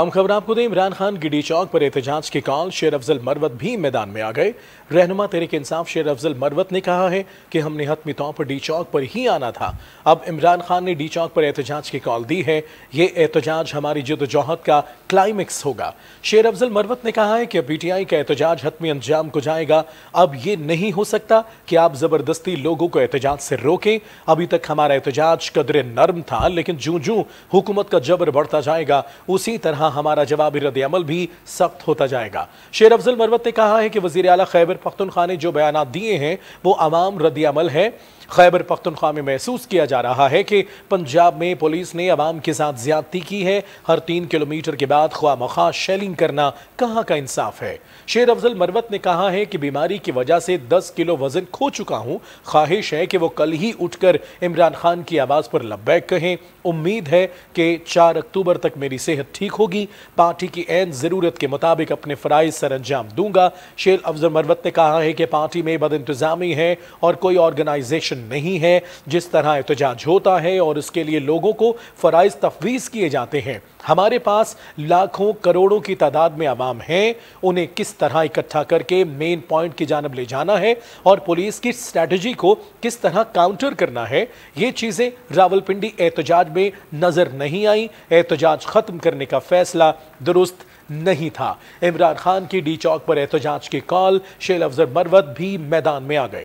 हम खबर आपको दें इमरान खान गिडी चौक पर एहतजाज के कॉल शेर अफजल मरवत भी मैदान में आ गए रहनुमा तरीके इंसाफ शेर अफजल मरवत ने कहा है कि हमने हतमी तौर पर डी चौक पर ही आना था अब इमरान खान ने डी चौक पर एहतजाज की कॉल दी है ये एहतजाज हमारी जदोजहद का क्लाइमेक्स होगा शेर अफजल मरवत ने कहा है कि पी टी आई का एहतजाज हतमी अंजाम को जाएगा अब ये नहीं हो सकता कि आप ज़बरदस्ती लोगों को एहतजाज से रोकें अभी तक हमारा एहतजाज कदर नर्म था लेकिन जू जू हुकूमत का जबर बढ़ता जाएगा उसी तरह यहां हमारा जवाबी अमल भी सख्त होता जाएगा शेर अफजल मरवत ने कहा है कि वजीर अला खैबर खान ने जो बयान दिए हैं वो आवाम अमल है खैबर पख्तनख्वा में महसूस किया जा रहा है कि पंजाब में पुलिस ने आवाम के साथ ज्यादती की है हर तीन किलोमीटर के बाद ख्वा मखा शेलिंग करना कहाँ का इंसाफ है शेर अफजल मरवत ने कहा है कि बीमारी की वजह से दस किलो वजन खो चुका हूँ ख्वाहिश है कि वो कल ही उठकर इमरान खान की आवाज़ पर लब्बैक कहें उम्मीद है कि चार अक्टूबर तक मेरी सेहत ठीक होगी पार्टी की एन ज़रूरत के मुताबिक अपने फ़राइज सर अंजाम दूंगा शेर अफजल मरवत ने कहा है कि पार्टी में बद इंतज़ामी है और कोई ऑर्गेनाइजेशन नहीं है जिस तरह एहतजाज होता है और इसके लिए लोगों को फ़रज़ तफवीज़ किए जाते हैं हमारे पास लाखों करोड़ों की तादाद में आवाम हैं उन्हें किस तरह इकट्ठा करके मेन पॉइंट की जानब ले जाना है और पुलिस की स्ट्रैटी को किस तरह काउंटर करना है ये चीज़ें रावलपिंडी एहतजाज में नज़र नहीं आई एहतजाज ख़त्म करने का फैसला दुरुस्त नहीं था इमरान खान की डी चौक पर एहतजाज के कॉल शेल अफजर मरवत भी मैदान में आ गए